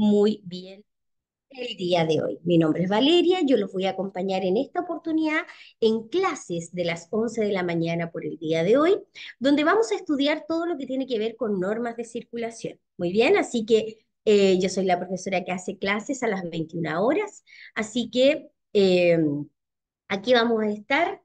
muy bien el día de hoy. Mi nombre es Valeria, yo los voy a acompañar en esta oportunidad en clases de las 11 de la mañana por el día de hoy, donde vamos a estudiar todo lo que tiene que ver con normas de circulación. Muy bien, así que eh, yo soy la profesora que hace clases a las 21 horas, así que eh, aquí vamos a estar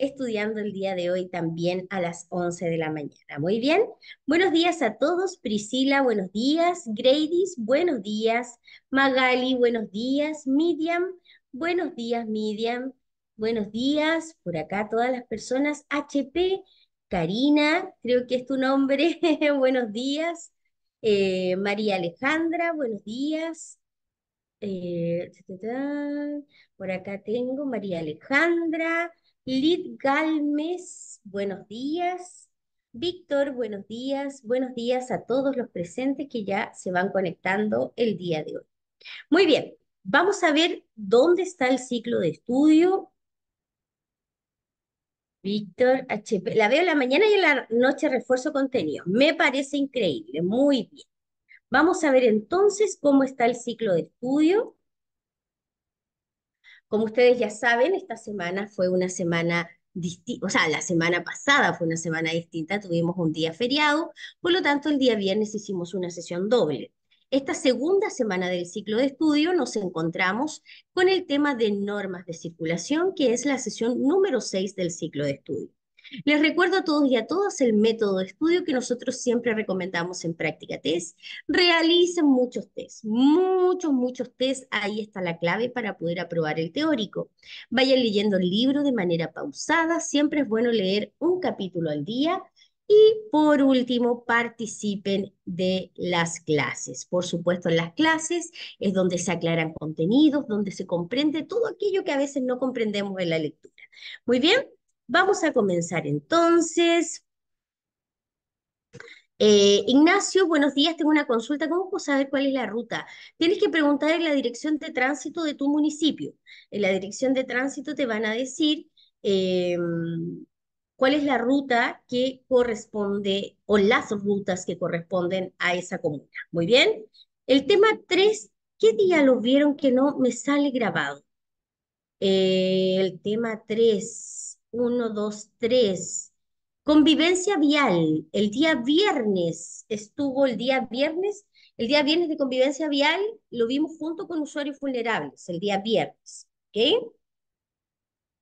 estudiando el día de hoy también a las 11 de la mañana. Muy bien. Buenos días a todos. Priscila, buenos días. Gradys, buenos días. Magali, buenos días. Miriam, buenos días, Miriam. Buenos días. Por acá todas las personas. HP, Karina, creo que es tu nombre. buenos días. Eh, María Alejandra, buenos días. Eh, por acá tengo María Alejandra, Lid Galmes, buenos días. Víctor, buenos días. Buenos días a todos los presentes que ya se van conectando el día de hoy. Muy bien, vamos a ver dónde está el ciclo de estudio. Víctor la veo en la mañana y en la noche refuerzo contenido. Me parece increíble, muy bien. Vamos a ver entonces cómo está el ciclo de estudio. Como ustedes ya saben, esta semana fue una semana distinta, o sea, la semana pasada fue una semana distinta, tuvimos un día feriado, por lo tanto el día viernes hicimos una sesión doble. Esta segunda semana del ciclo de estudio nos encontramos con el tema de normas de circulación, que es la sesión número 6 del ciclo de estudio. Les recuerdo a todos y a todas el método de estudio que nosotros siempre recomendamos en Práctica Test. Realicen muchos test, muchos, muchos test. Ahí está la clave para poder aprobar el teórico. Vayan leyendo el libro de manera pausada. Siempre es bueno leer un capítulo al día. Y por último, participen de las clases. Por supuesto, en las clases es donde se aclaran contenidos, donde se comprende todo aquello que a veces no comprendemos en la lectura. Muy bien, Vamos a comenzar entonces. Eh, Ignacio, buenos días, tengo una consulta. ¿Cómo puedo saber cuál es la ruta? Tienes que preguntar en la dirección de tránsito de tu municipio. En la dirección de tránsito te van a decir em, cuál es la ruta que corresponde o las rutas que corresponden a esa comuna. Muy bien. El tema 3, ¿qué día lo vieron que no me sale grabado? Eh, el tema 3. Uno, dos, tres. Convivencia vial. El día viernes estuvo el día viernes. El día viernes de convivencia vial lo vimos junto con usuarios vulnerables, el día viernes.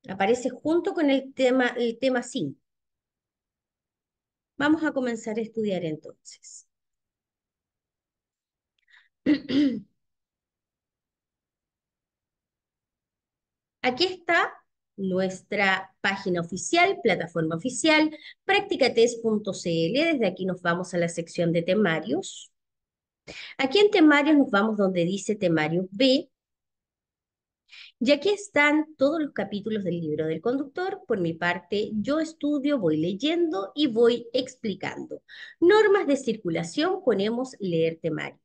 Aparece junto con el tema, el tema Vamos a comenzar a estudiar entonces. Aquí está nuestra página oficial, plataforma oficial, practicates.cl. Desde aquí nos vamos a la sección de temarios. Aquí en temarios nos vamos donde dice temario B. Y aquí están todos los capítulos del libro del conductor. Por mi parte, yo estudio, voy leyendo y voy explicando. Normas de circulación, ponemos leer temario.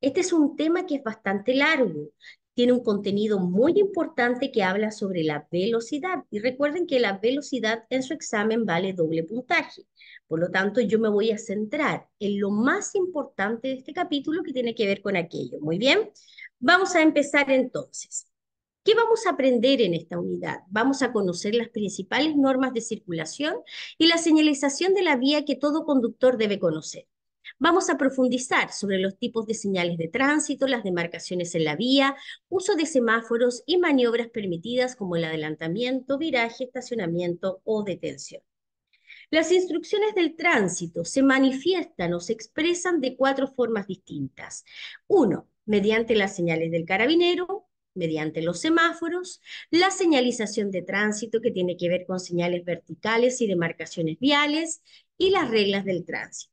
Este es un tema que es bastante largo, tiene un contenido muy importante que habla sobre la velocidad. Y recuerden que la velocidad en su examen vale doble puntaje. Por lo tanto, yo me voy a centrar en lo más importante de este capítulo que tiene que ver con aquello. Muy bien, vamos a empezar entonces. ¿Qué vamos a aprender en esta unidad? Vamos a conocer las principales normas de circulación y la señalización de la vía que todo conductor debe conocer. Vamos a profundizar sobre los tipos de señales de tránsito, las demarcaciones en la vía, uso de semáforos y maniobras permitidas como el adelantamiento, viraje, estacionamiento o detención. Las instrucciones del tránsito se manifiestan o se expresan de cuatro formas distintas. Uno, mediante las señales del carabinero, mediante los semáforos, la señalización de tránsito que tiene que ver con señales verticales y demarcaciones viales y las reglas del tránsito.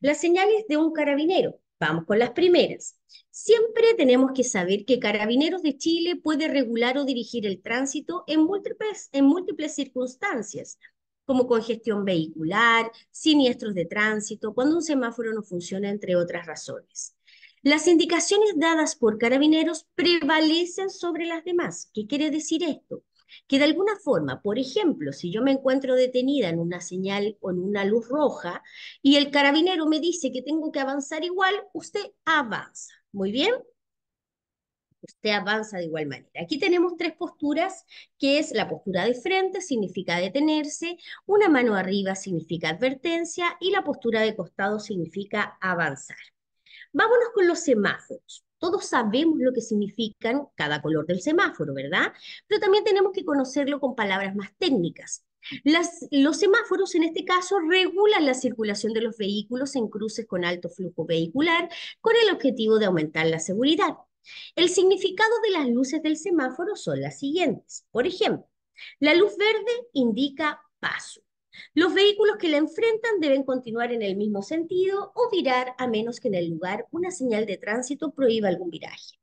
Las señales de un carabinero. Vamos con las primeras. Siempre tenemos que saber que Carabineros de Chile puede regular o dirigir el tránsito en múltiples, en múltiples circunstancias, como congestión vehicular, siniestros de tránsito, cuando un semáforo no funciona, entre otras razones. Las indicaciones dadas por carabineros prevalecen sobre las demás. ¿Qué quiere decir esto? que de alguna forma, por ejemplo, si yo me encuentro detenida en una señal o en una luz roja y el carabinero me dice que tengo que avanzar igual, usted avanza. ¿Muy bien? usted avanza de igual manera. Aquí tenemos tres posturas, que es la postura de frente, significa detenerse, una mano arriba significa advertencia y la postura de costado significa avanzar. Vámonos con los semáforos. Todos sabemos lo que significan cada color del semáforo, ¿verdad? Pero también tenemos que conocerlo con palabras más técnicas. los semáforos en este caso regulan la circulación de los vehículos en cruces con alto flujo vehicular con el objetivo de aumentar la seguridad. El significado de las luces del semáforo son las siguientes. Por ejemplo, la luz verde indica paso, los vehículos que la enfrentan deben continuar en el mismo sentido o virar a menos que en el lugar una señal de tránsito prohíba algún viraje.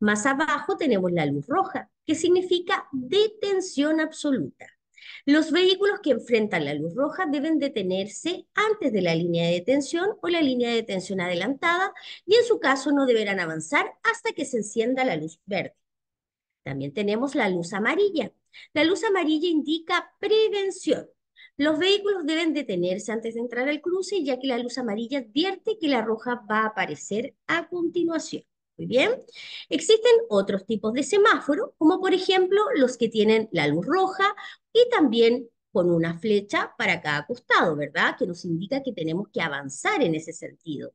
Más abajo tenemos la luz roja, que significa detención absoluta. Los vehículos que enfrentan la luz roja deben detenerse antes de la línea de detención o la línea de detención adelantada y en su caso no deberán avanzar hasta que se encienda la luz verde. También tenemos la luz amarilla. La luz amarilla indica prevención. Los vehículos deben detenerse antes de entrar al cruce, ya que la luz amarilla advierte que la roja va a aparecer a continuación. Muy bien. Existen otros tipos de semáforo, como por ejemplo los que tienen la luz roja y también con una flecha para cada costado, ¿verdad? Que nos indica que tenemos que avanzar en ese sentido.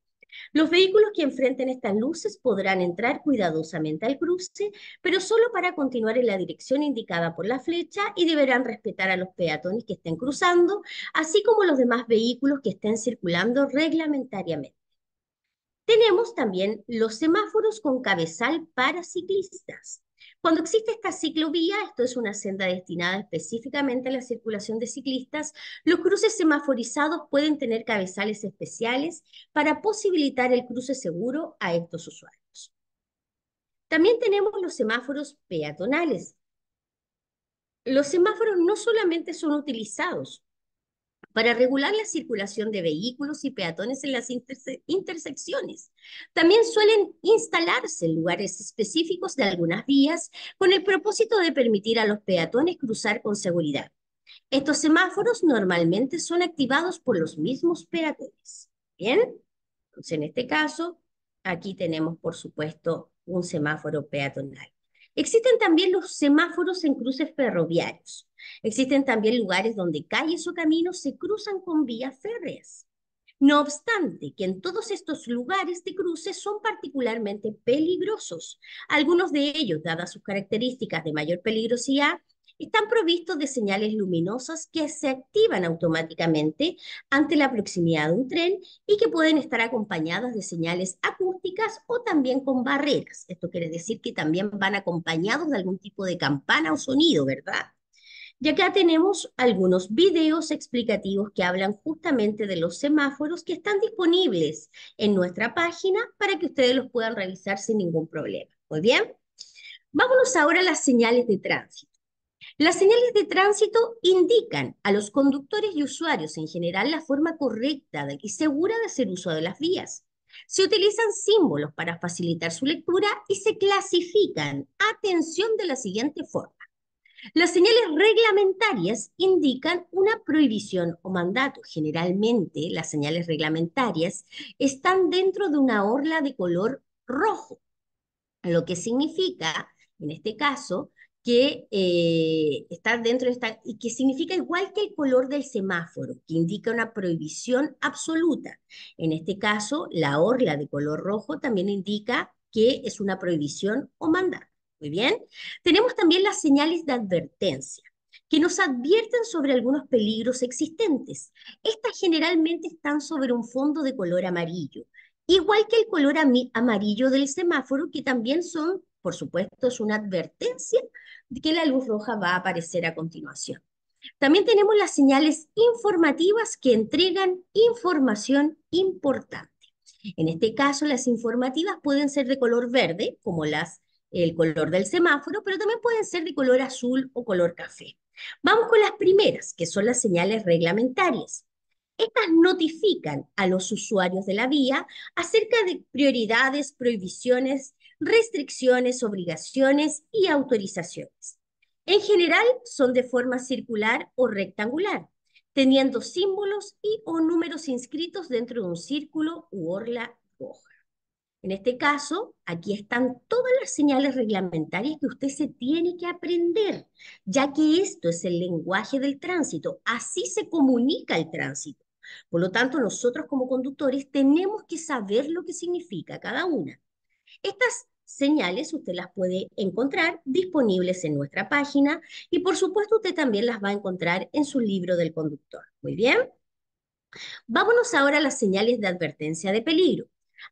Los vehículos que enfrenten estas luces podrán entrar cuidadosamente al cruce, pero solo para continuar en la dirección indicada por la flecha y deberán respetar a los peatones que estén cruzando, así como los demás vehículos que estén circulando reglamentariamente. Tenemos también los semáforos con cabezal para ciclistas. Cuando existe esta ciclovía, esto es una senda destinada específicamente a la circulación de ciclistas, los cruces semaforizados pueden tener cabezales especiales para posibilitar el cruce seguro a estos usuarios. También tenemos los semáforos peatonales. Los semáforos no solamente son utilizados para regular la circulación de vehículos y peatones en las intersecciones. También suelen instalarse en lugares específicos de algunas vías con el propósito de permitir a los peatones cruzar con seguridad. Estos semáforos normalmente son activados por los mismos peatones. ¿Bien? Entonces, en este caso, aquí tenemos, por supuesto, un semáforo peatonal. Existen también los semáforos en cruces ferroviarios. Existen también lugares donde calles o caminos se cruzan con vías férreas. No obstante, que en todos estos lugares de cruces son particularmente peligrosos. Algunos de ellos, dadas sus características de mayor peligrosidad, están provistos de señales luminosas que se activan automáticamente ante la proximidad de un tren y que pueden estar acompañadas de señales acústicas o también con barreras. Esto quiere decir que también van acompañados de algún tipo de campana o sonido, ¿verdad? Y acá tenemos algunos videos explicativos que hablan justamente de los semáforos que están disponibles en nuestra página para que ustedes los puedan revisar sin ningún problema. Muy bien. Vámonos ahora a las señales de tránsito. Las señales de tránsito indican a los conductores y usuarios en general la forma correcta y segura de hacer uso de las vías. Se utilizan símbolos para facilitar su lectura y se clasifican, atención, de la siguiente forma. Las señales reglamentarias indican una prohibición o mandato. Generalmente las señales reglamentarias están dentro de una orla de color rojo, lo que significa, en este caso, que eh, está dentro de esta, y que significa igual que el color del semáforo, que indica una prohibición absoluta. En este caso, la orla de color rojo también indica que es una prohibición o mandar. Muy bien. Tenemos también las señales de advertencia que nos advierten sobre algunos peligros existentes. Estas generalmente están sobre un fondo de color amarillo, igual que el color amarillo del semáforo, que también son por supuesto, es una advertencia que la luz roja va a aparecer a continuación. También tenemos las señales informativas que entregan información importante. En este caso, las informativas pueden ser de color verde, como las, el color del semáforo, pero también pueden ser de color azul o color café. Vamos con las primeras, que son las señales reglamentarias. Estas notifican a los usuarios de la vía acerca de prioridades, prohibiciones restricciones, obligaciones y autorizaciones. En general son de forma circular o rectangular, teniendo símbolos y o números inscritos dentro de un círculo u orla roja. En este caso, aquí están todas las señales reglamentarias que usted se tiene que aprender, ya que esto es el lenguaje del tránsito, así se comunica el tránsito. Por lo tanto, nosotros como conductores tenemos que saber lo que significa cada una. Estas señales usted las puede encontrar disponibles en nuestra página y por supuesto usted también las va a encontrar en su libro del conductor. Muy bien. Vámonos ahora a las señales de advertencia de peligro.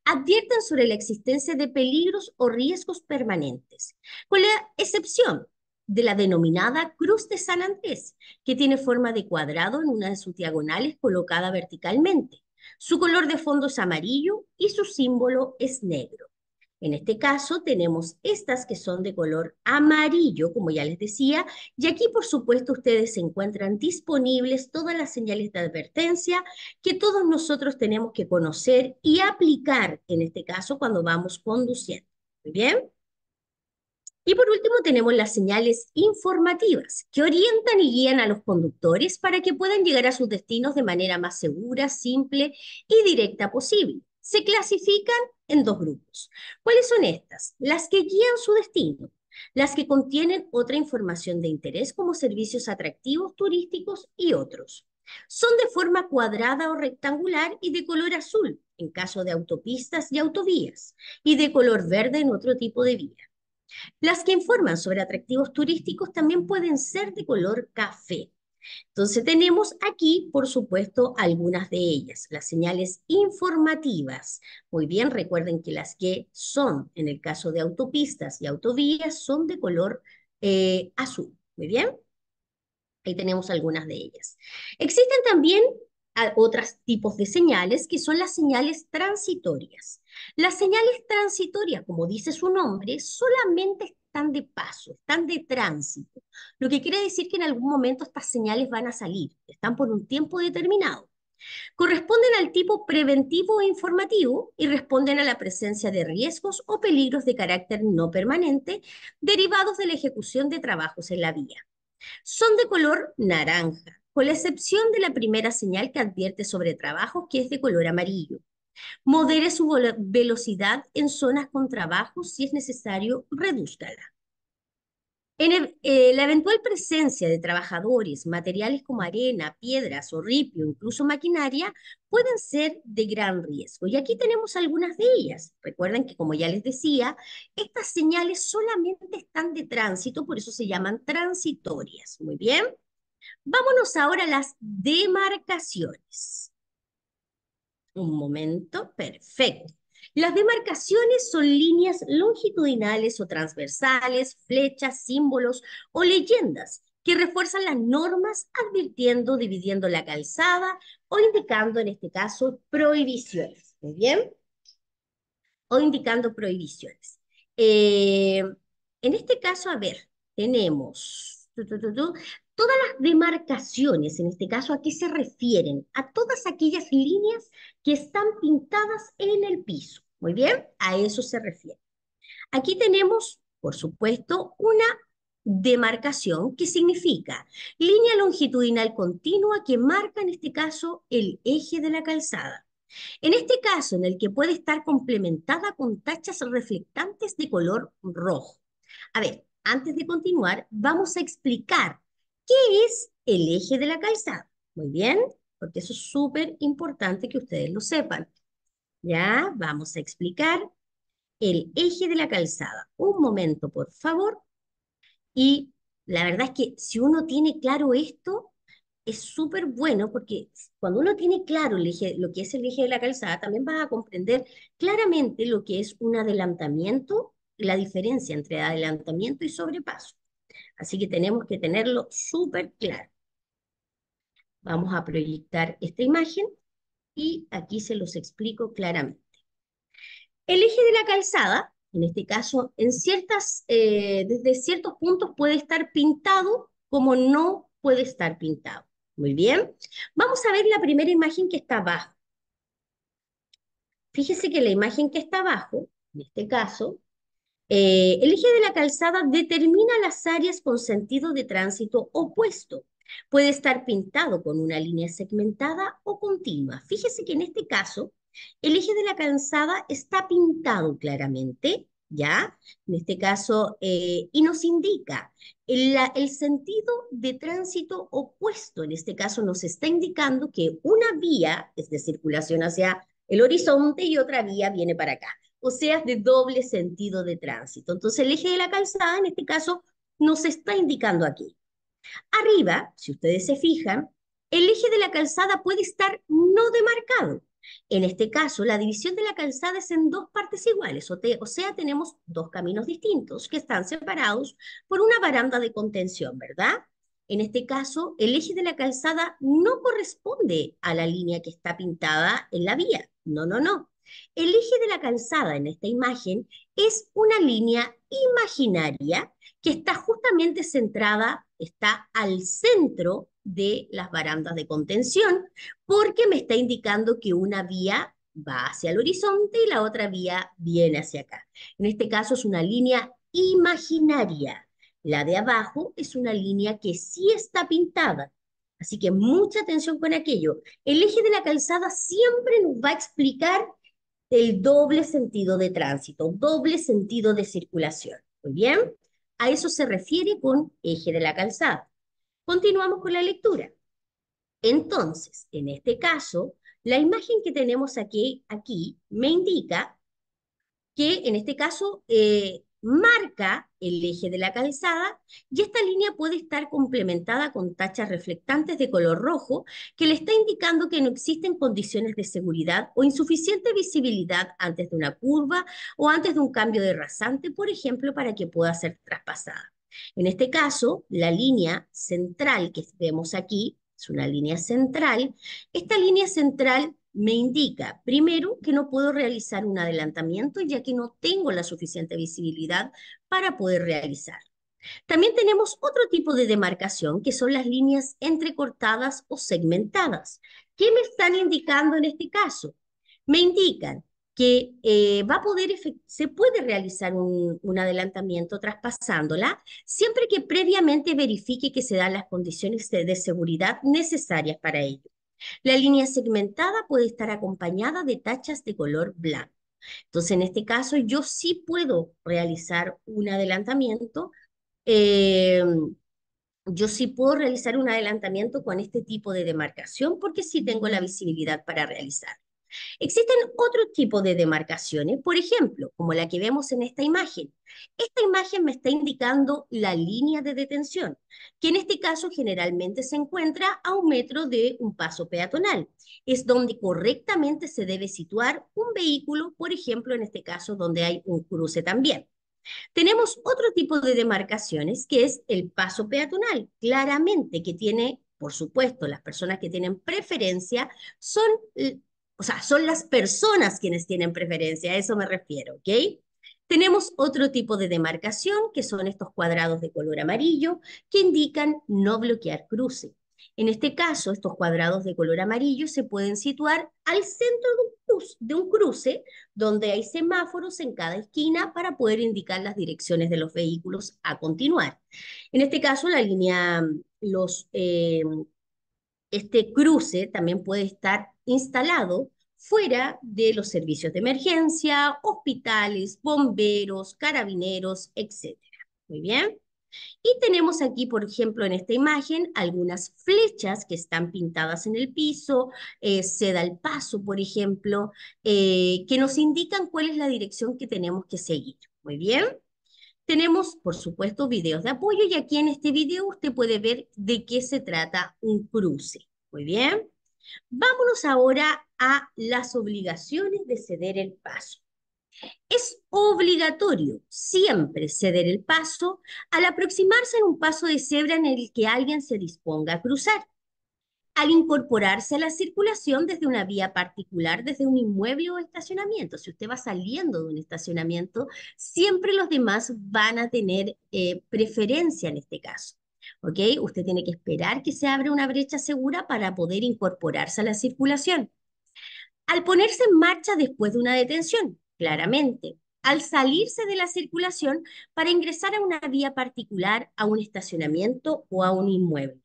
Advierten sobre la existencia de peligros o riesgos permanentes, con la excepción de la denominada Cruz de San Andrés, que tiene forma de cuadrado en una de sus diagonales colocada verticalmente. Su color de fondo es amarillo y su símbolo es negro. En este caso tenemos estas que son de color amarillo, como ya les decía, y aquí por supuesto ustedes encuentran disponibles todas las señales de advertencia que todos nosotros tenemos que conocer y aplicar, en este caso cuando vamos conduciendo. ¿Muy bien? Y por último tenemos las señales informativas que orientan y guían a los conductores para que puedan llegar a sus destinos de manera más segura, simple y directa posible se clasifican en dos grupos. ¿Cuáles son estas? Las que guían su destino, las que contienen otra información de interés como servicios atractivos, turísticos y otros. Son de forma cuadrada o rectangular y de color azul en caso de autopistas y autovías y de color verde en otro tipo de vía. Las que informan sobre atractivos turísticos también pueden ser de color café entonces tenemos aquí, por supuesto, algunas de ellas, las señales informativas. Muy bien, recuerden que las que son, en el caso de autopistas y autovías, son de color eh, azul. Muy bien, ahí tenemos algunas de ellas. Existen también ah, otros tipos de señales que son las señales transitorias. Las señales transitorias, como dice su nombre, solamente están están de paso, están de tránsito, lo que quiere decir que en algún momento estas señales van a salir, están por un tiempo determinado. Corresponden al tipo preventivo e informativo y responden a la presencia de riesgos o peligros de carácter no permanente derivados de la ejecución de trabajos en la vía. Son de color naranja, con la excepción de la primera señal que advierte sobre trabajos que es de color amarillo. Modere su velocidad en zonas con trabajo, si es necesario, redúzcala. En eh, la eventual presencia de trabajadores, materiales como arena, piedras, o ripio, incluso maquinaria, pueden ser de gran riesgo. Y aquí tenemos algunas de ellas. Recuerden que, como ya les decía, estas señales solamente están de tránsito, por eso se llaman transitorias. Muy bien. Vámonos ahora a las demarcaciones. Un momento, perfecto. Las demarcaciones son líneas longitudinales o transversales, flechas, símbolos o leyendas que refuerzan las normas advirtiendo, dividiendo la calzada o indicando, en este caso, prohibiciones. ¿Muy bien? O indicando prohibiciones. Eh, en este caso, a ver, tenemos Todas las demarcaciones, en este caso, ¿a qué se refieren? A todas aquellas líneas que están pintadas en el piso. Muy bien, a eso se refiere. Aquí tenemos, por supuesto, una demarcación que significa línea longitudinal continua que marca, en este caso, el eje de la calzada. En este caso, en el que puede estar complementada con tachas reflectantes de color rojo. A ver, antes de continuar, vamos a explicar ¿Qué es el eje de la calzada? Muy bien, porque eso es súper importante que ustedes lo sepan. Ya vamos a explicar el eje de la calzada. Un momento, por favor. Y la verdad es que si uno tiene claro esto, es súper bueno porque cuando uno tiene claro lo que es el eje de la calzada, también vas a comprender claramente lo que es un adelantamiento, la diferencia entre adelantamiento y sobrepaso. Así que tenemos que tenerlo súper claro. Vamos a proyectar esta imagen y aquí se los explico claramente. El eje de la calzada, en este caso, en ciertas, eh, desde ciertos puntos puede estar pintado como no puede estar pintado. Muy bien. Vamos a ver la primera imagen que está abajo. Fíjese que la imagen que está abajo, en este caso, eh, el eje de la calzada determina las áreas con sentido de tránsito opuesto. Puede estar pintado con una línea segmentada o continua. Fíjese que en este caso, el eje de la calzada está pintado claramente, ¿ya? En este caso, eh, y nos indica el sentido de tránsito opuesto. En este caso, nos está indicando que una vía es de circulación hacia el horizonte y otra vía viene para acá o seas de doble sentido de tránsito. Entonces, el eje de la calzada, en este caso, nos está indicando aquí. Arriba, si ustedes se fijan, el eje de la calzada puede estar no demarcado. En este caso, la división de la calzada es en dos partes iguales, o sea, tenemos dos caminos distintos que están separados por una baranda de contención, ¿verdad? En este caso, el eje de la calzada no corresponde a la línea que está pintada en la vía. No, no, no. El eje de la calzada en esta imagen es una línea imaginaria que está justamente centrada, está al centro de las barandas de contención, porque me está indicando que una vía va hacia el horizonte y la otra vía viene hacia acá. En este caso es una línea imaginaria. La de abajo es una línea que sí está pintada. Así que mucha atención con aquello. El eje de la calzada siempre nos va a explicar el doble sentido de tránsito, doble sentido de circulación. Muy bien, a eso se refiere con eje de la calzada. Continuamos con la lectura. Entonces, en este caso, la imagen que tenemos aquí, aquí me indica que en este caso eh, marca el eje de la calzada y esta línea puede estar complementada con tachas reflectantes de color rojo que le está indicando que no existen condiciones de seguridad o insuficiente visibilidad antes de una curva o antes de un cambio de rasante, por ejemplo, para que pueda ser traspasada. En este caso, la línea central que vemos aquí, es una línea central, esta línea central me indica, primero, que no puedo realizar un adelantamiento ya que no tengo la suficiente visibilidad para poder realizar. También tenemos otro tipo de demarcación que son las líneas entrecortadas o segmentadas. ¿Qué me están indicando en este caso? Me indican que eh, va poder se puede realizar un, adelantamiento traspasándola siempre que previamente verifique que se dan las condiciones de seguridad necesarias para ello. La línea segmentada puede estar acompañada de tachas de color blanco. Entonces, en este caso, yo sí puedo realizar un adelantamiento. Em, yo sí puedo realizar un adelantamiento con este tipo de demarcación porque sí tengo la visibilidad para realizar. Existen otro tipo de demarcaciones, por ejemplo, como la que vemos en esta imagen. Esta imagen me está indicando la línea de detención, que en este caso generalmente se encuentra a un metro de un paso peatonal. Es donde correctamente se debe situar un vehículo, por ejemplo, en este caso donde hay un cruce también. Tenemos otro tipo de demarcaciones que es el paso peatonal, claramente que tiene por supuesto, las personas que tienen preferencia son o sea, son las personas quienes tienen preferencia, a eso me refiero, ¿ok? Tenemos otro tipo de demarcación, que son estos cuadrados de color amarillo, que indican no bloquear cruce. En este caso, estos cuadrados de color amarillo se pueden situar al centro de un, cruce, donde hay semáforos en cada esquina para poder indicar las direcciones de los vehículos a continuar. En este caso, la línea, los, eh, este cruce también puede estar instalado fuera de los servicios de emergencia, hospitales, bomberos, carabineros, etc. Muy bien. Y tenemos aquí, por ejemplo, en esta imagen, algunas flechas que están pintadas en el piso, eh, se da el paso, por ejemplo, eh, que nos indican cuál es la dirección que tenemos que seguir. Muy bien. Tenemos, por supuesto, videos de apoyo y aquí en este video usted puede ver de qué se trata un cruce. Muy bien. Vámonos ahora a las obligaciones de ceder el paso. Es obligatorio siempre ceder el paso al aproximarse a un paso de cebra en el que alguien se disponga a cruzar, al incorporarse a la circulación desde una vía particular, desde un inmueble o estacionamiento. Si usted va saliendo de un estacionamiento, siempre los demás van a tener eh, preferencia en este caso. Usted tiene que esperar que se abra una brecha segura para poder incorporarse a la circulación. Al ponerse en marcha después de una detención, claramente, al salirse de la circulación para ingresar a una vía particular, a un estacionamiento o a un inmueble.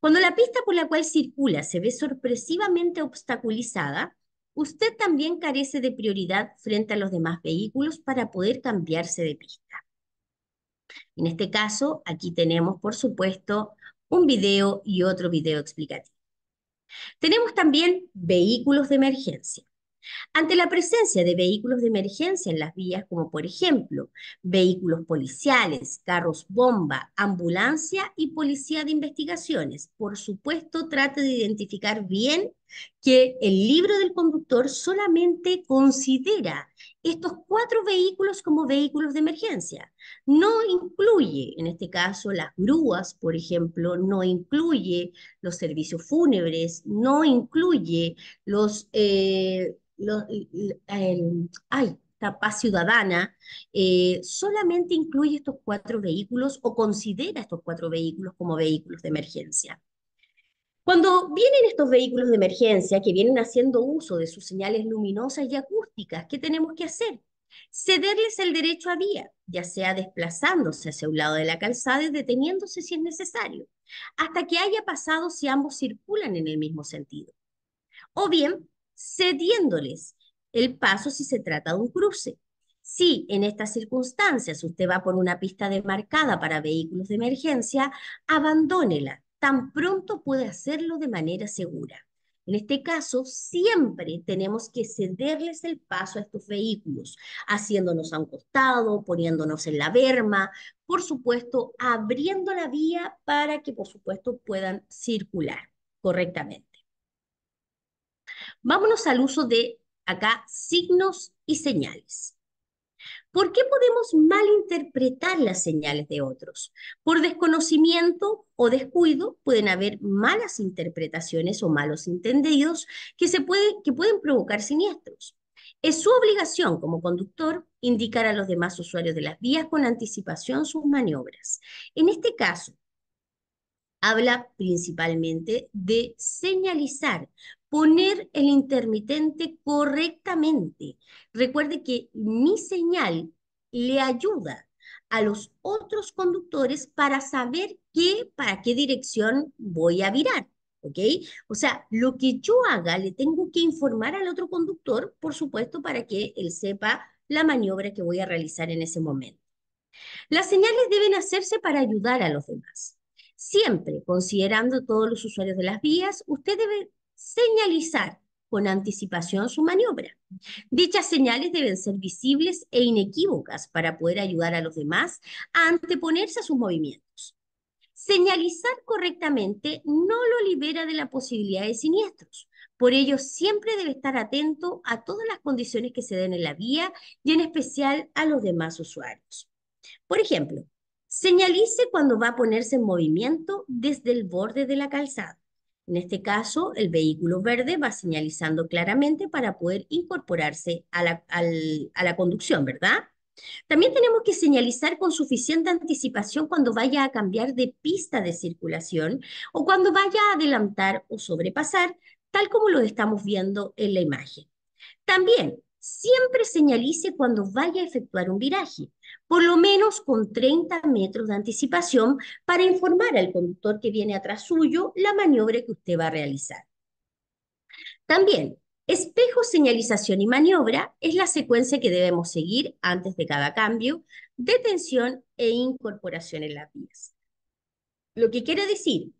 Cuando la pista por la cual circula se ve sorpresivamente obstaculizada, usted también carece de prioridad frente a los demás vehículos para poder cambiarse de pista. En este caso, aquí tenemos, por supuesto, un video y otro video explicativo. Tenemos también vehículos de emergencia. Ante la presencia de vehículos de emergencia en las vías, como por ejemplo vehículos policiales, carros bomba, ambulancia y policía de investigaciones, por supuesto trate de identificar bien que el libro del conductor solamente considera estos cuatro vehículos como vehículos de emergencia. No incluye, en este caso, las grúas, por ejemplo, no incluye los servicios fúnebres, no incluye los... Eh, los ay, ciudadana, eh, solamente incluye estos cuatro vehículos o considera estos cuatro vehículos como vehículos de emergencia. Cuando vienen estos vehículos de emergencia que vienen haciendo uso de sus señales luminosas y acústicas, ¿qué tenemos que hacer? Cederles el derecho a vía, ya sea desplazándose hacia un lado de la calzada y deteniéndose si es necesario, hasta que haya pasado si ambos circulan en el mismo sentido. O bien, cediéndoles el paso si se trata de un cruce. Si en estas circunstancias usted va por una pista demarcada para vehículos de emergencia, abandónela tan pronto puede hacerlo de manera segura. En este caso, siempre tenemos que cederles el paso a estos vehículos, haciéndonos a un costado, poniéndonos en la berma, por supuesto, abriendo la vía para que, por supuesto, puedan circular correctamente. Vámonos al uso de acá signos y señales. ¿Por qué podemos malinterpretar las señales de otros? Por desconocimiento o descuido pueden haber malas interpretaciones o malos entendidos que, se que pueden provocar siniestros. Es su obligación como conductor indicar a los demás usuarios de las vías con anticipación sus maniobras. En este caso, habla principalmente de señalizar, poner el intermitente correctamente. Recuerde que mi señal le ayuda a los otros conductores para saber qué, para qué dirección voy a virar. ¿Ok? O sea, lo que yo haga le tengo que informar al otro conductor, por supuesto, para que él sepa la maniobra que voy a realizar en ese momento. Las señales deben hacerse para ayudar a los demás. Siempre, considerando todos los usuarios de las vías, usted debe señalizar con anticipación su maniobra. Dichas señales deben ser visibles e inequívocas para poder ayudar a los demás a anteponerse a sus movimientos. Señalizar correctamente no lo libera de la posibilidad de siniestros. Por ello, siempre debe estar atento a todas las condiciones que se den en la vía y en especial a los demás usuarios. Por ejemplo, señalice cuando va a ponerse en movimiento desde el borde de la calzada en este caso, el vehículo verde va señalizando claramente para poder incorporarse a la, conducción, ¿verdad? También tenemos que señalizar con suficiente anticipación cuando vaya a cambiar de pista de circulación o cuando vaya a adelantar o sobrepasar, tal como lo estamos viendo en la imagen. También siempre señalice cuando vaya a efectuar un viraje, por lo menos con 30 metros de anticipación para informar al conductor que viene atrás suyo la maniobra que usted va a realizar. También, espejo, señalización y maniobra es la secuencia que debemos seguir antes de cada cambio, detención e incorporación en las vías. Lo que quiere decir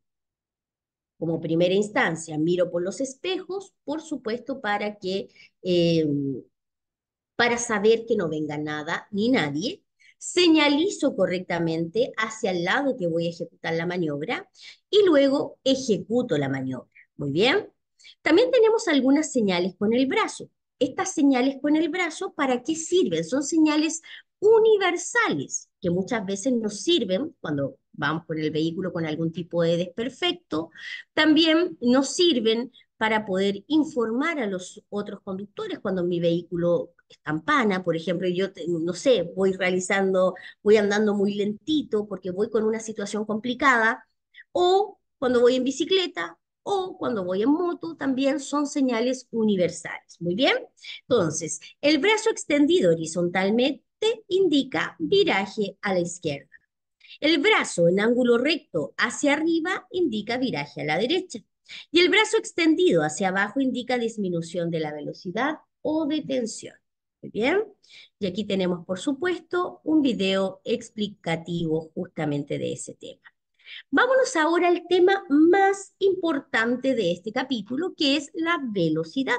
como primera instancia, miro por los espejos, por supuesto, para que, eh, para saber que no venga nada ni nadie, señalizo correctamente hacia el lado que voy a ejecutar la maniobra y luego ejecuto la maniobra. Muy bien. También tenemos algunas señales con el brazo. Estas señales con el brazo, ¿para qué sirven? Son señales universales que muchas veces nos sirven cuando vamos por el vehículo con algún tipo de desperfecto, también nos sirven para poder informar a los otros conductores cuando mi vehículo campana, por ejemplo, yo no sé, voy realizando, voy andando muy lentito porque voy con una situación complicada, o cuando voy en bicicleta, o cuando voy en moto, también son señales universales. Muy bien, entonces, el brazo extendido horizontalmente indica viraje a la izquierda. El brazo en ángulo recto hacia arriba indica viraje a la derecha y el brazo extendido hacia abajo indica disminución de la velocidad o detención. Muy bien. Y aquí tenemos, por supuesto, un video explicativo justamente de ese tema. Vámonos ahora al tema más importante de este capítulo, que es la velocidad.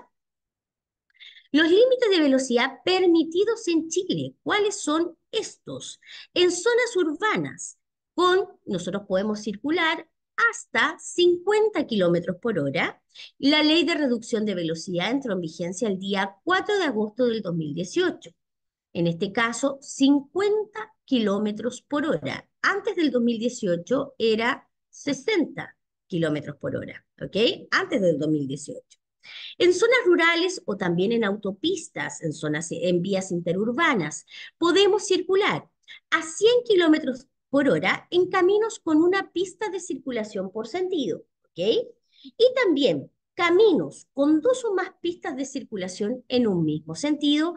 Los límites de velocidad permitidos en Chile, ¿cuáles son estos? En zonas urbanas, con nosotros podemos circular hasta 50 kilómetros por hora. La ley de reducción de velocidad entró en vigencia el día 4 de agosto del 2018. En este caso, 50 kilómetros por hora. Antes del 2018 era 60 kilómetros por hora, ¿ok? Antes del 2018. En zonas rurales o también en autopistas, en, zonas, en vías interurbanas, podemos circular a 100 kilómetros por hora en caminos con una pista de circulación por sentido. ¿okay? Y también caminos con dos o más pistas de circulación en un mismo sentido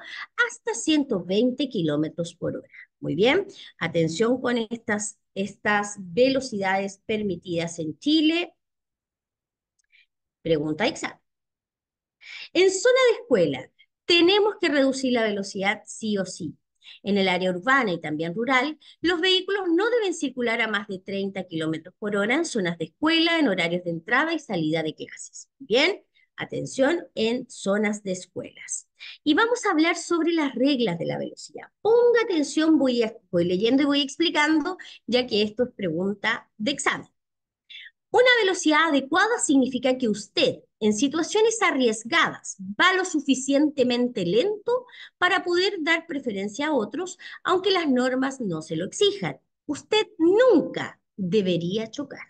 hasta 120 kilómetros por hora. Muy bien, atención con estas, estas velocidades permitidas en Chile. Pregunta exacta. En zona de escuela, tenemos que reducir la velocidad sí o sí. En el área urbana y también rural, los vehículos no deben circular a más de 30 kilómetros por hora en zonas de escuela, en horarios de entrada y salida de clases. Bien, atención en zonas de escuelas. Y vamos a hablar sobre las reglas de la velocidad. Ponga atención, voy, voy leyendo y voy explicando, ya que esto es pregunta de examen. Una velocidad adecuada significa que usted en situaciones arriesgadas va lo suficientemente lento para poder dar preferencia a otros, aunque las normas no se lo exijan. Usted nunca debería chocar.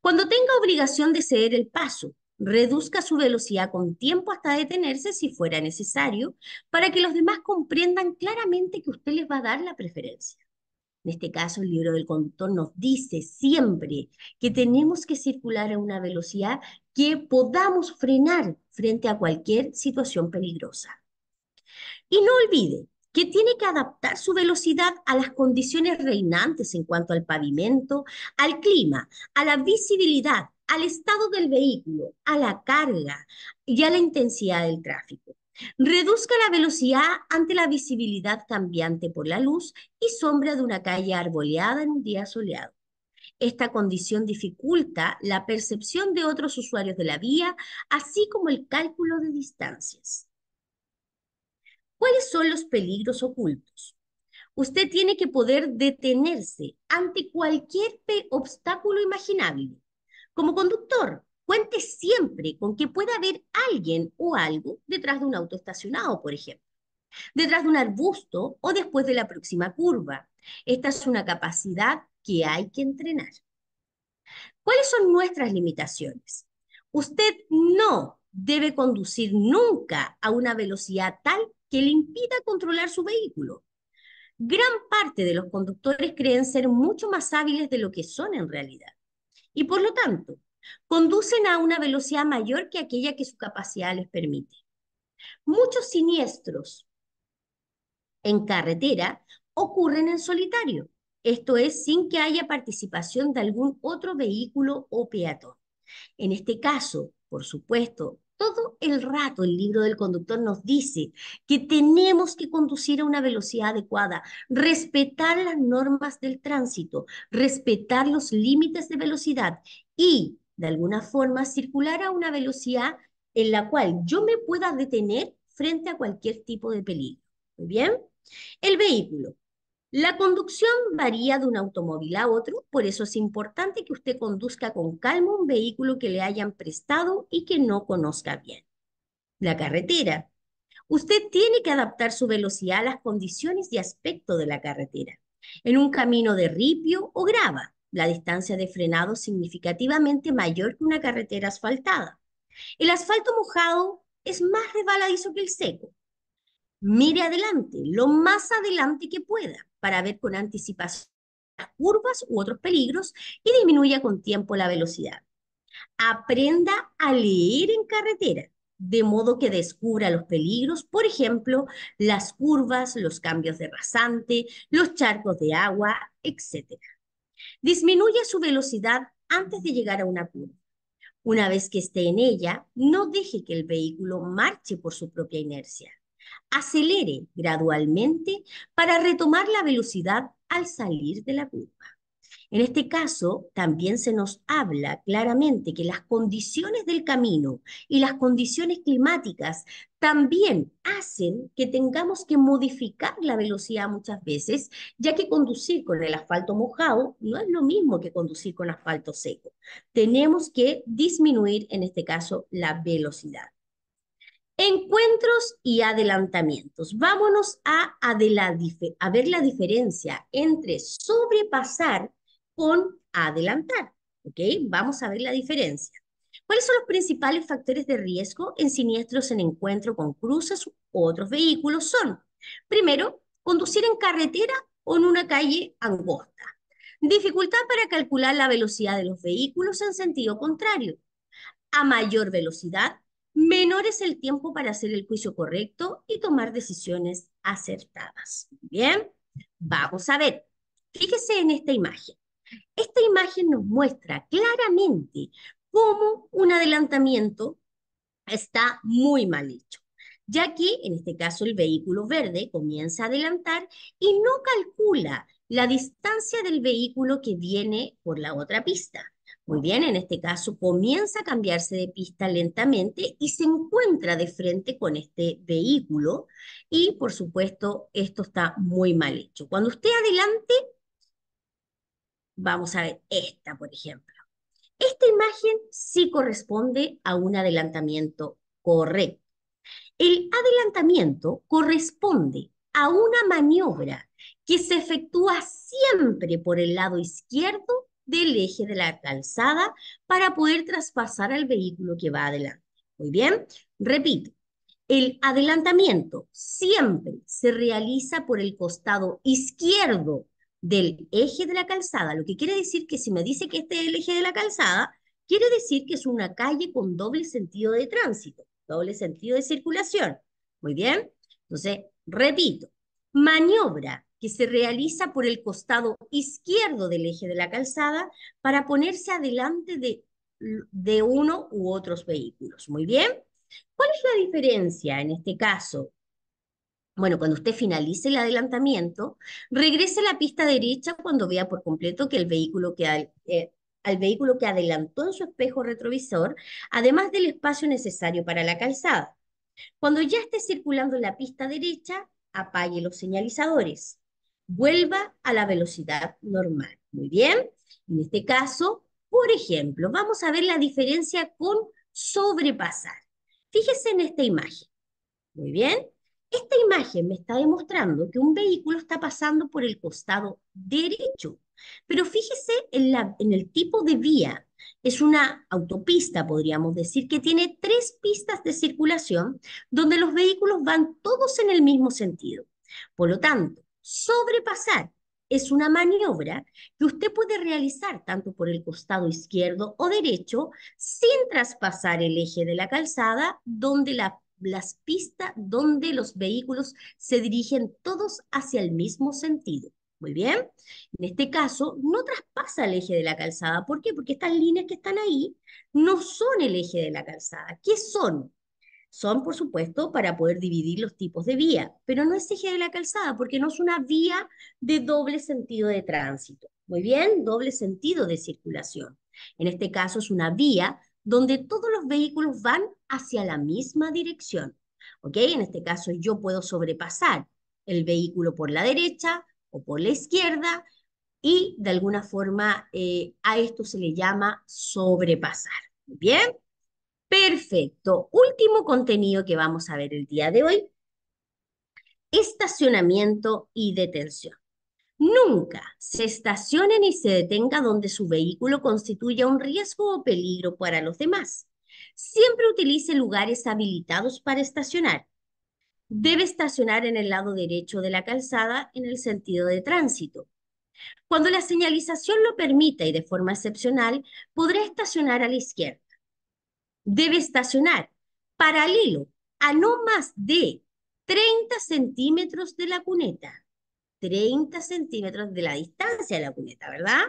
Cuando tenga obligación de ceder el paso, reduzca su velocidad con tiempo hasta detenerse si fuera necesario, para que los demás comprendan claramente que usted les va a dar la preferencia en este caso el libro del conductor, nos dice siempre que tenemos que circular a una velocidad que podamos frenar frente a cualquier situación peligrosa. Y no olvide que tiene que adaptar su velocidad a las condiciones reinantes en cuanto al pavimento, al clima, a la visibilidad, al estado del vehículo, a la carga y a la intensidad del tráfico. Reduzca la velocidad ante la visibilidad cambiante por la luz y sombra de una calle arboleada en un día soleado. Esta condición dificulta la percepción de otros usuarios de la vía, así como el cálculo de distancias. ¿Cuáles son los peligros ocultos? Usted tiene que poder detenerse ante cualquier obstáculo imaginable. Como conductor, Cuente siempre con que pueda haber alguien o algo detrás de un auto estacionado, por ejemplo, detrás de un arbusto o después de la próxima curva. Esta es una capacidad que hay que entrenar. ¿Cuáles son nuestras limitaciones? Usted no debe conducir nunca a una velocidad tal que le impida controlar su vehículo. Gran parte de los conductores creen ser mucho más hábiles de lo que son en realidad. Y por lo tanto, conducen a una velocidad mayor que aquella que su capacidad les permite. Muchos siniestros en carretera ocurren en solitario, esto es, sin que haya participación de algún otro vehículo o peatón. En este caso, por supuesto, todo el rato el libro del conductor nos dice que tenemos que conducir a una velocidad adecuada, respetar las normas del tránsito, respetar los límites de velocidad y de alguna forma circular a una velocidad en la cual yo me pueda detener frente a cualquier tipo de peligro. bien. El vehículo. La conducción varía de un automóvil a otro, por eso es importante que usted conduzca con calma un vehículo que le hayan prestado y que no conozca bien. La carretera. Usted tiene que adaptar su velocidad a las condiciones y aspecto de la carretera, en un camino de ripio o grava, la distancia de frenado significativamente mayor que una carretera asfaltada. El asfalto mojado es más resbaladizo que el seco. Mire adelante, lo más adelante que pueda, para ver con anticipación las curvas u otros peligros y disminuya con tiempo la velocidad. Aprenda a leer en carretera, de modo que descubra los peligros, por ejemplo, las curvas, los cambios de rasante, los charcos de agua, etcétera. Disminuya su velocidad antes de llegar a una curva. Una vez que esté en ella, no deje que el vehículo marche por su propia inercia. Acelere gradualmente para retomar la velocidad al salir de la curva. En este caso, también se nos habla claramente que las condiciones del camino y las condiciones climáticas también hacen que tengamos que modificar la velocidad muchas veces, ya que conducir con el asfalto mojado no es lo mismo que conducir con asfalto seco. Tenemos que disminuir, en este caso, la velocidad. Encuentros y adelantamientos. Vámonos a, a ver la diferencia entre sobrepasar con adelantar. ¿Ok? Vamos a ver la diferencia. ¿Cuáles son los principales factores de riesgo en siniestros en encuentro con cruces u otros vehículos? Son, primero, conducir en carretera o en una calle angosta. Dificultad para calcular la velocidad de los vehículos en sentido contrario. A mayor velocidad, menor es el tiempo para hacer el juicio correcto y tomar decisiones acertadas. Bien, vamos a ver. Fíjese en esta imagen. Esta imagen nos muestra claramente cómo un adelantamiento está muy mal hecho, ya que en este caso el vehículo verde comienza a adelantar y no calcula la distancia del vehículo que viene por la otra pista. Muy bien, en este caso comienza a cambiarse de pista lentamente y se encuentra de frente con este vehículo y por supuesto esto está muy mal hecho. Cuando usted adelante, Vamos a ver esta, por ejemplo. Esta imagen sí corresponde a un adelantamiento correcto. El adelantamiento corresponde a una maniobra que se efectúa siempre por el lado izquierdo del eje de la calzada para poder traspasar al vehículo que va adelante. Muy bien, repito, el adelantamiento siempre se realiza por el costado izquierdo del eje de la calzada, lo que quiere decir que si me dice que este es el eje de la calzada, quiere decir que es una calle con doble sentido de tránsito, doble sentido de circulación. Muy bien, entonces, repito, maniobra que se realiza por el costado izquierdo del eje de la calzada para ponerse adelante de, de uno u otros vehículos. Muy bien. ¿Cuál es la diferencia en este caso bueno, cuando usted finalice el adelantamiento, regrese a la pista derecha cuando vea por completo que el vehículo que al, eh, al vehículo que adelantó en su espejo retrovisor, además del espacio necesario para la calzada. Cuando ya esté circulando en la pista derecha, apague los señalizadores. Vuelva a la velocidad normal. Muy bien. En este caso, por ejemplo, vamos a ver la diferencia con sobrepasar. Fíjese en esta imagen. Muy bien. Esta imagen me está demostrando que un vehículo está pasando por el costado derecho, pero fíjese en, el tipo de vía. Es una autopista, podríamos decir, que tiene tres pistas de circulación donde los vehículos van todos en el mismo sentido. Por lo tanto, sobrepasar es una maniobra que usted puede realizar tanto por el costado izquierdo o derecho sin traspasar el eje de la calzada donde la las pistas donde los vehículos se dirigen todos hacia el mismo sentido. Muy bien. En este caso, no traspasa el eje de la calzada. ¿Por qué? Porque estas líneas que están ahí no son el eje de la calzada. ¿Qué son? Son, por supuesto, para poder dividir los tipos de vía, pero no es eje de la calzada porque no es una vía de doble sentido de tránsito. Muy bien, doble sentido de circulación. En este caso es una vía donde todos los vehículos van hacia la misma dirección. ¿Ok? En este caso yo puedo sobrepasar el vehículo por la derecha o por la izquierda y de alguna forma eh, a esto se le llama sobrepasar. ¿Bien? Perfecto. Último contenido que vamos a ver el día de hoy. Estacionamiento y detención. Nunca se estacione ni se detenga donde su vehículo constituya un riesgo o peligro para los demás. Siempre utilice lugares habilitados para estacionar. Debe estacionar en el lado derecho de la calzada en el sentido de tránsito. Cuando la señalización lo permita y de forma excepcional, podrá estacionar a la izquierda. Debe estacionar paralelo a no más de 30 centímetros de la cuneta 30 centímetros de la distancia de la cuneta, ¿verdad?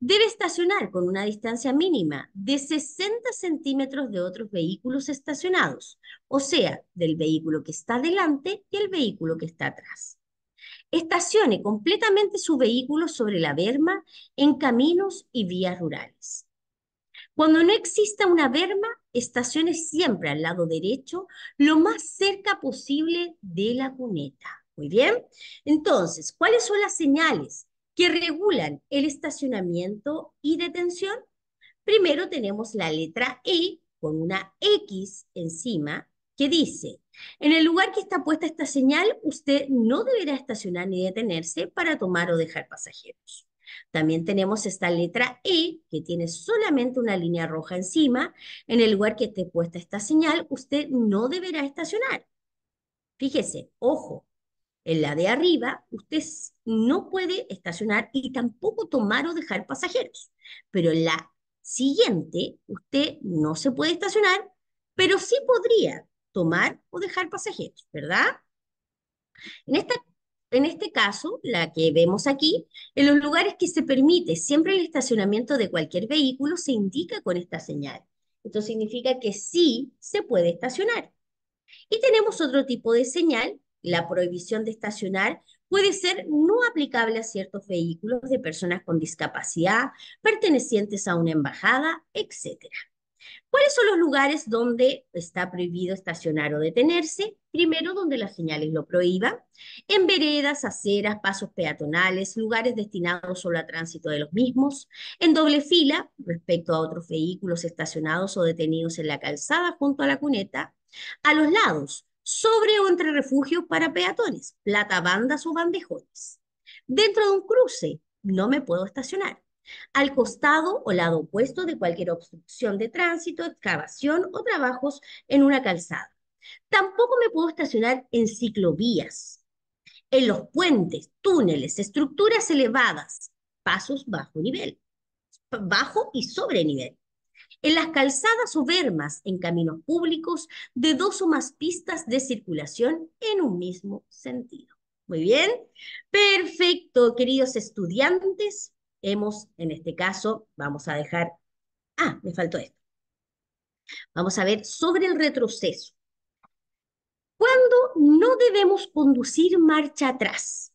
Debe estacionar con una distancia mínima de 60 centímetros de otros vehículos estacionados, o sea, del vehículo que está delante y el vehículo que está atrás. Estacione completamente su vehículo sobre la berma en caminos y vías rurales. Cuando no exista una berma, estacione siempre al lado derecho, lo más cerca posible de la cuneta. Muy bien. Entonces, ¿cuáles son las señales que regulan el estacionamiento y detención? Primero tenemos la letra E con una X encima que dice, en el lugar que está puesta esta señal, usted no deberá estacionar ni detenerse para tomar o dejar pasajeros. También tenemos esta letra E, que tiene solamente una línea roja encima. En el lugar que esté puesta esta señal, usted no deberá estacionar. Fíjese, ojo, en la de arriba, usted no puede estacionar y tampoco tomar o dejar pasajeros. Pero en la siguiente, usted no se puede estacionar, pero sí podría tomar o dejar pasajeros, ¿verdad? En, esta, en este caso, la que vemos aquí, en los lugares que se permite siempre el estacionamiento de cualquier vehículo se indica con esta señal. Esto significa que sí se puede estacionar. Y tenemos otro tipo de señal la prohibición de estacionar puede ser no aplicable a ciertos vehículos de personas con discapacidad, pertenecientes a una embajada, etc. ¿Cuáles son los lugares donde está prohibido estacionar o detenerse? Primero, donde las señales lo prohíban. En veredas, aceras, pasos peatonales, lugares destinados solo a tránsito de los mismos. En doble fila, respecto a otros vehículos estacionados o detenidos en la calzada junto a la cuneta. A los lados, sobre o entre refugios para peatones, platabandas o bandejones. Dentro de un cruce, no me puedo estacionar. Al costado o lado opuesto de cualquier obstrucción de tránsito, excavación o trabajos en una calzada. Tampoco me puedo estacionar en ciclovías, en los puentes, túneles, estructuras elevadas, pasos bajo nivel, bajo y sobre nivel en las calzadas o vermas, en caminos públicos, de dos o más pistas de circulación en un mismo sentido. Muy bien, perfecto, queridos estudiantes. Hemos, en este caso, vamos a dejar... Ah, me faltó esto. Vamos a ver sobre el retroceso. ¿Cuándo no debemos conducir marcha atrás?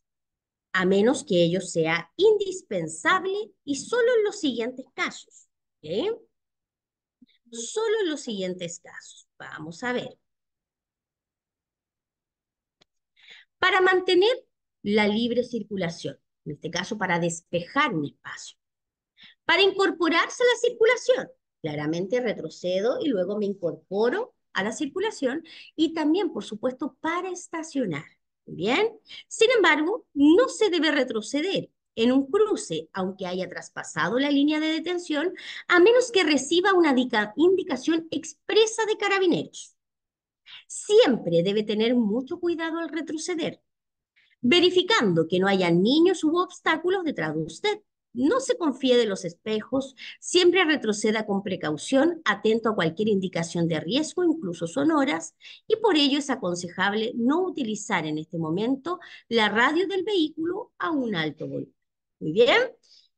a menos que ello sea indispensable y solo en los siguientes casos solo en los siguientes casos. Vamos a ver. Para mantener la libre circulación, en este caso para despejar un espacio. Para incorporarse a la circulación, claramente retrocedo y luego me incorporo a la circulación y también, por supuesto, para estacionar. Bien, sin embargo, no se debe retroceder en un cruce, aunque haya traspasado la línea de detención, a menos que reciba una indicación expresa de carabineros. Siempre debe tener mucho cuidado al retroceder, verificando que no haya niños u obstáculos detrás de usted. No se confíe de los espejos, siempre retroceda con precaución, atento a cualquier indicación de riesgo, incluso sonoras, y por ello es aconsejable no utilizar en este momento la radio del vehículo a un alto volumen. Muy bien.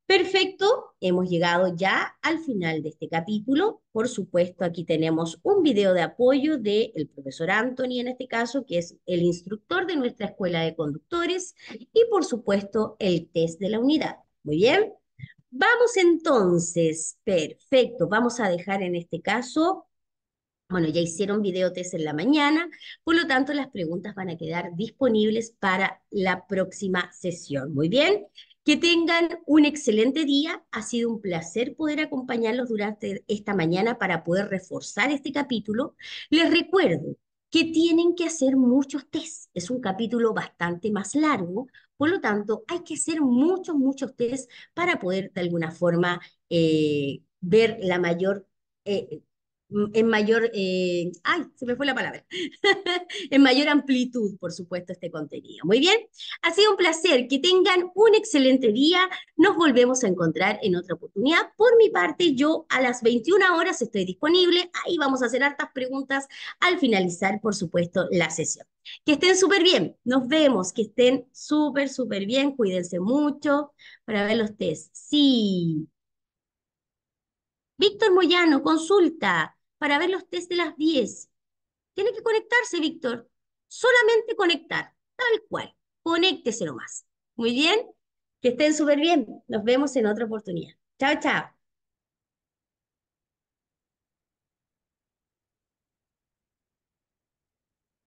Perfecto, hemos llegado ya al final de este capítulo. Por supuesto, aquí tenemos un video de apoyo del profesor Anthony, en este caso, que es el instructor de nuestra escuela de conductores, y por supuesto, el test de la unidad. Muy bien, vamos entonces, perfecto, vamos a dejar en este caso, bueno, ya hicieron video test en la mañana, por lo tanto, las preguntas van a quedar disponibles para la próxima sesión. Muy bien. Que tengan un excelente día. Ha sido un placer poder acompañarlos durante esta mañana para poder reforzar este capítulo. Les recuerdo que tienen que hacer muchos tests. Es un capítulo bastante más largo, por lo tanto hay que hacer muchos, muchos tests para poder de alguna forma eh, ver la mayor eh, Mm, en mayor, eh, ay, se me fue la palabra, en mayor amplitud, por supuesto, este contenido. Muy bien, ha sido un placer, que tengan un excelente día, nos volvemos a encontrar en otra oportunidad. Por mi parte, yo a las 21 horas estoy disponible, ahí vamos a hacer hartas preguntas al finalizar, por supuesto, la sesión. Que estén súper bien, nos vemos, que estén súper, súper bien, cuídense mucho para ver los test. Sí. Víctor Moyano, consulta para ver los test de las 10. Tiene que conectarse, Víctor. Solamente conectar, tal cual. Conéctese más. Muy bien. Que estén súper bien. Nos vemos en otra oportunidad. Chao, chao.